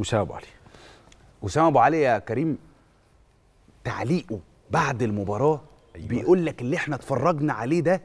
اسامه ابو علي اسامه ابو علي يا كريم تعليقه بعد المباراه أيوة. بيقول لك اللي احنا اتفرجنا عليه ده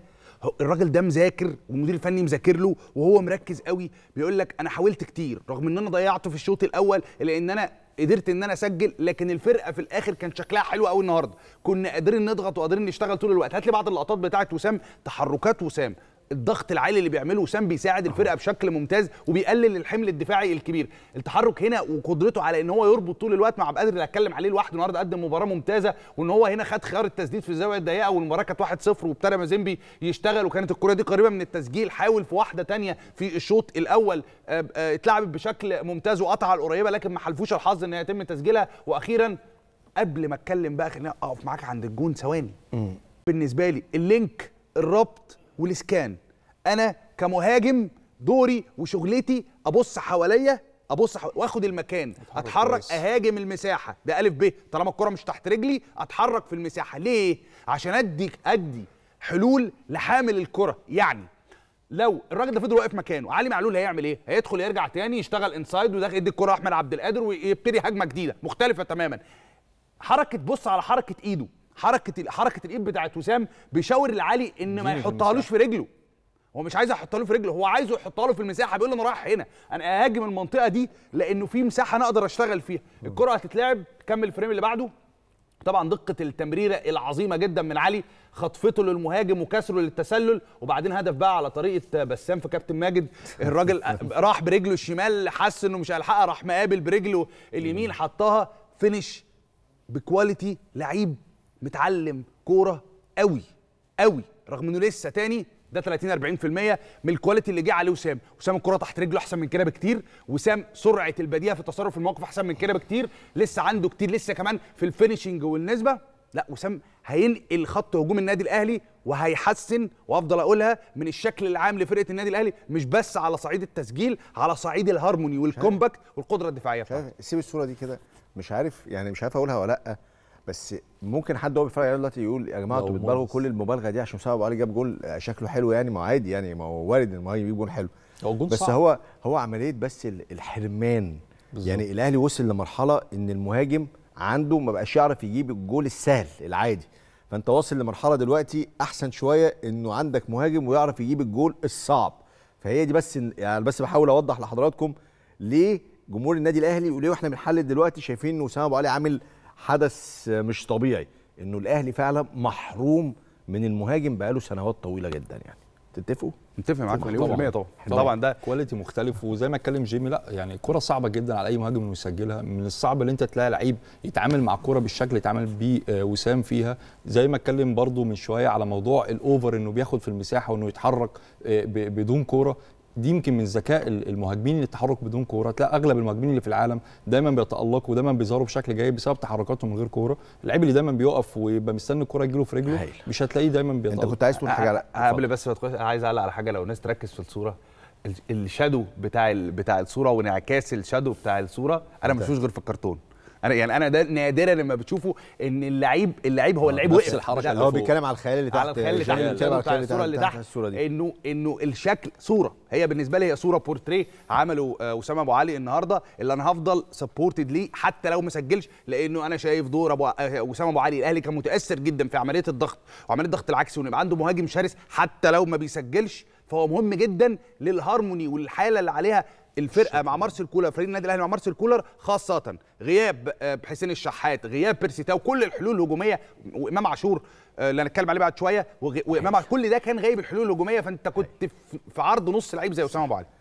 الراجل ده مذاكر والمدير الفني مذاكر له وهو مركز قوي بيقول لك انا حاولت كتير رغم ان انا ضيعته في الشوط الاول الا ان انا قدرت ان انا اسجل لكن الفرقه في الاخر كان شكلها حلو قوي النهارده كنا قادرين نضغط وقادرين نشتغل طول الوقت هات لي بعض اللقطات بتاعه وسام تحركات وسام الضغط العالي اللي بيعمله وسام بيساعد الفرقه بشكل ممتاز وبيقلل الحمل الدفاعي الكبير التحرك هنا وقدرته على ان هو يربط طول الوقت مع القادر اللي هتكلم عليه لوحده النهارده قدم مباراه ممتازه وان هو هنا خد خيار التسديد في الزاويه الضيقه والمباراه كانت 1-0 وابتدى مازيمبي يشتغل وكانت الكره دي قريبه من التسجيل حاول في واحده ثانيه في الشوط الاول آه، آه، اتلعبت بشكل ممتاز وقطع القريبه لكن ما حلفوش الحظ ان يتم تسجيلها واخيرا قبل ما اتكلم بقى خليني اقف معاك عند الجون ثواني بالنسبه لي اللينك الربط والاسكان انا كمهاجم دوري وشغلتي ابص حواليا ابص حو... واخد المكان اتحرك اهاجم المساحه ده الف ب طالما الكره مش تحت رجلي اتحرك في المساحه ليه عشان ادي ادي حلول لحامل الكره يعني لو الراجل ده فضل واقف مكانه علي معلول هيعمل ايه هيدخل يرجع تاني يشتغل انسايد وده يدي الكره احمد عبد القادر ويبتدي هجمه جديده مختلفه تماما حركه بص على حركه ايده حركه حركه الايد بتاعت وسام بيشاور العالي ان ما يحطهالوش في رجله هو مش عايز يحطها له في رجله هو عايزه يحطها له في المساحه بيقول له انا رايح هنا انا اهاجم المنطقه دي لانه في مساحه انا اقدر اشتغل فيها الكره هتتلعب كمل الفريم اللي بعده طبعا دقه التمريره العظيمه جدا من علي خطفته للمهاجم وكسره للتسلل وبعدين هدف بقى على طريقه بسام في كابتن ماجد الراجل راح برجله الشمال حس انه مش هيلحقها راح مقابل برجله اليمين حطها فينش بكواليتي لعيب متعلم كوره قوي قوي رغم انه لسه تاني ده 30 40% من الكواليتي اللي جه عليه وسام، وسام الكرة تحت رجله احسن من كده بكتير، وسام سرعة البديهة في التصرف في الموقف احسن من كده بكتير، لسه عنده كتير لسه كمان في الفينشنج والنسبة، لا وسام هينقل خط هجوم النادي الاهلي وهيحسن وافضل اقولها من الشكل العام لفرقة النادي الاهلي مش بس على صعيد التسجيل، على صعيد الهارموني والكومباكت والقدرة الدفاعية سيب الصورة دي كده مش عارف يعني مش عارف اقولها ولا لا بس ممكن حد هو بيتفرج عليه دلوقتي يقول يا جماعه انتوا بتبالغوا كل المبالغه دي عشان سبب علي جاب جول آه، شكله حلو يعني ما عادي يعني ما هو وارد ان هو يجيب جول حلو هو جول بس صعب. هو هو عمليه بس الحرمان بالزبط. يعني الاهلي وصل لمرحله ان المهاجم عنده ما بقاش يعرف يجيب الجول السهل العادي فانت واصل لمرحله دلوقتي احسن شويه انه عندك مهاجم ويعرف يجيب الجول الصعب فهي دي بس يعني بس بحاول اوضح لحضراتكم ليه جمهور النادي الاهلي وليه واحنا بنحلل دلوقتي شايفين ان وسام ابو علي عامل حدث مش طبيعي انه الاهلي فعلا محروم من المهاجم بقاله سنوات طويله جدا يعني تتفقوا؟ متفق معاك مليون في المية طبعا طبعا, طبعًا ده كواليتي مختلف وزي ما اتكلم جيمي لا يعني الكرة صعبة جدا على أي مهاجم انه يسجلها من الصعب اللي أنت تلاقي لعيب يتعامل مع الكرة بالشكل اللي يتعامل بيه آه، وسام فيها زي ما اتكلم برضو من شوية على موضوع الأوفر إنه بياخد في المساحة وإنه يتحرك آه، بدون كرة دي يمكن من ذكاء المهاجمين اللي التحرك بدون كوره تلاقي اغلب المهاجمين اللي في العالم دايما بيتالقوا ودايما بيظهروا بشكل جيد بسبب تحركاتهم من غير كوره اللعيب اللي دايما بيقف ويبقى مستني الكوره تجيله في رجله هيل. مش هتلاقيه دايما بيتالق انت كنت عايز تقول حاجه قبل بس ما انا عايز اعلق على حاجه لو الناس تركز في الصوره الشادو بتاع بتاع الصوره وانعكاس الشادو بتاع الصوره انا ما غير في الكرتون انا يعني انا ده نادرا لما بتشوفه ان اللعيب اللعيب هو آه، اللعيب وقف الحركه اللي هو بيتكلم على الخيال اللي تحت على الخيال اللي تحت بيتكلم على الخيال اللي تحت الصوره دي انه انه الشكل صوره هي بالنسبه لي هي صوره بورتريه عمله اسامه آه، ابو علي النهارده اللي انا هفضل سبورتد ليه حتى لو ما سجلش لانه انا شايف دور ابو اسامه آه، ابو علي الاهلي كان متاثر جدا في عمليه الضغط وعمليه الضغط العكسي وان يبقى عنده مهاجم شرس حتى لو ما بيسجلش فهو مهم جدا للهارموني والحاله اللي عليها الفرقه مع مارسيل كولر فريق النادي الاهلي مع مارسيل كولر خاصه غياب آه، حسين الشحات غياب بيرسيتاو كل الحلول الهجوميه وامام عاشور آه، اللي هنتكلم عليه بعد شويه وامام أيوه. كل ده كان غايب الحلول الهجوميه فانت كنت أيوه. في عرض نص لعيب زي اسامه ابو علي